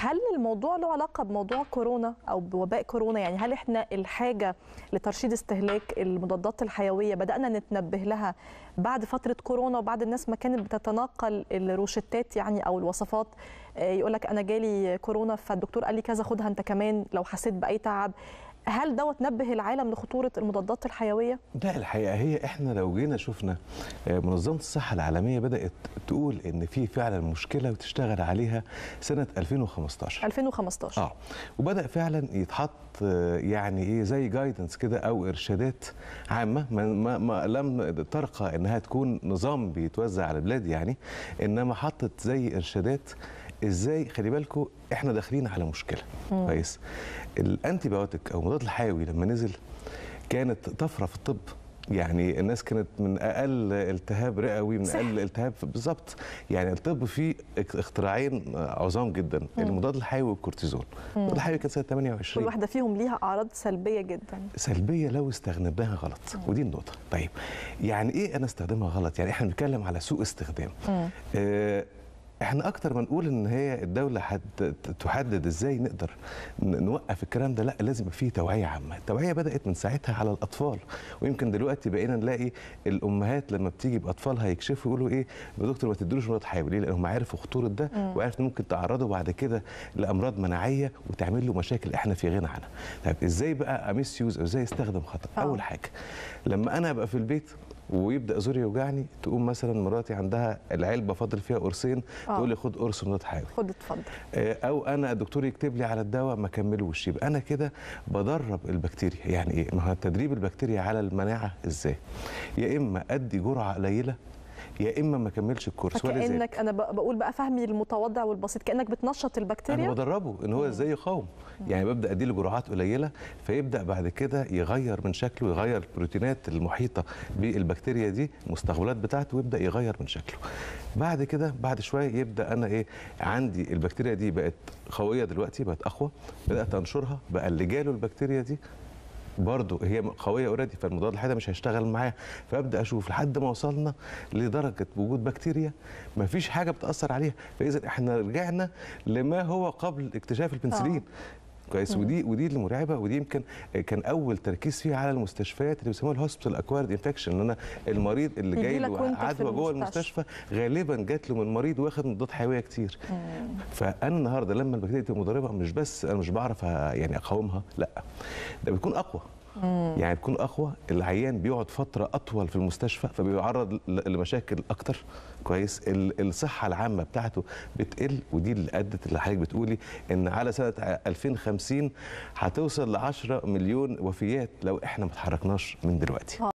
هل الموضوع له علاقه بموضوع كورونا او بوباء كورونا يعني هل احنا الحاجه لترشيد استهلاك المضادات الحيويه بدانا نتنبه لها بعد فتره كورونا وبعد الناس ما كانت بتتناقل الروشتات يعني او الوصفات آه، يقول لك انا جالي كورونا فالدكتور قال لي كذا خدها انت كمان لو حسيت باي تعب هل دوت نبه العالم لخطوره المضادات الحيويه؟ ده الحقيقه هي احنا لو جينا شفنا آه، منظمه الصحه العالميه بدات تقول ان في فعلا مشكله وتشتغل عليها سنه 2015 2015 اه وبدا فعلا يتحط آه، يعني ايه زي جايدنس كده او ارشادات عامه ما, ما, ما لم ترقى انها تكون نظام بيتوزع على البلاد يعني انما حطت زي ارشادات ازاي خلي بالكم احنا داخلين على مشكله كويس الانتي بايوتيك او مضاد الحيوي لما نزل كانت طفره في الطب يعني الناس كانت من اقل التهاب رئوي من اقل التهاب بالظبط يعني الطب فيه اختراعين عظام جدا مم. المضاد الحيوي والكورتيزون المضاد الحيوي كان سنه 28 كل واحده فيهم ليها اعراض سلبيه جدا سلبيه لو استخدمناها غلط مم. ودي النقطه طيب يعني ايه انا استخدمها غلط يعني احنا بنتكلم على سوء استخدام آه احنا اكتر ما نقول ان هي الدوله هتحدد ازاي نقدر نوقف الكلام ده لا لازم يبقى فيه توعيه عامه التوعيه بدات من ساعتها على الاطفال ويمكن دلوقتي بقينا نلاقي الامهات لما بتيجي باطفالها يكشفوا يقولوا ايه يا دكتور ما تدلوش ولاد حيوي ليه لانهم عارفوا خطوره ده وعارف ممكن تعرضه بعد كده لامراض مناعيه وتعمل له مشاكل احنا في غنى عنها طيب ازاي بقى اميس يوز او ازاي استخدم خطا آه. اول حاجه لما انا ابقى في البيت ويبدا زوري يوجعني تقوم مثلا مراتي عندها العلبه فاضل فيها قرصين آه. تقول لي خد قرص وده حاوي خد اتفضل آه، او انا الدكتور يكتب لي على الدواء ما كملوش يبقى انا كده بدرب البكتيريا يعني ايه ما هو تدريب البكتيريا على المناعه ازاي يا اما ادي جرعه قليله يا اما ما كملش الكورس ولا زي كانك انا بقول بقى فهمي المتواضع والبسيط كانك بتنشط البكتيريا انا بدربه ان هو ازاي يقاوم يعني ببدا اديله جرعات قليله فيبدا بعد كده يغير من شكله يغير البروتينات المحيطه بالبكتيريا دي المستقبلات بتاعته ويبدا يغير من شكله بعد كده بعد شويه يبدا انا ايه عندي البكتيريا دي بقت قويه دلوقتي بقت اقوى بدات انشرها بقى اللي جاله البكتيريا دي برضه هي قويه اوريدي فالمضاد الحيوي مش هيشتغل معاها فابدا اشوف لحد ما وصلنا لدرجه وجود بكتيريا ما فيش حاجه بتاثر عليها فاذا احنا رجعنا لما هو قبل اكتشاف البنسلين آه. كويس ودي ودي المرعبه ودي يمكن كان اول تركيز فيها على المستشفيات اللي بيسموها الهوسبيتال اكوارد انفكشن ان انا المريض اللي جاي له عدوى جوه المستشفى غالبا جات له من مريض واخد مضاد حيويه كتير فانا النهارده لما البكتيريا تبقى مضربه مش بس انا مش بعرف يعني اقاومها لا ده بتكون اقوى مم. يعني تكون اقوى العيان بيقعد فتره اطول في المستشفى فبيعرض لمشاكل اكتر كويس الصحه العامه بتاعته بتقل ودي اللي ادت اللي حضرتك بتقولي ان على سنه 2050 هتوصل ل 10 مليون وفيات لو احنا ما اتحركناش من دلوقتي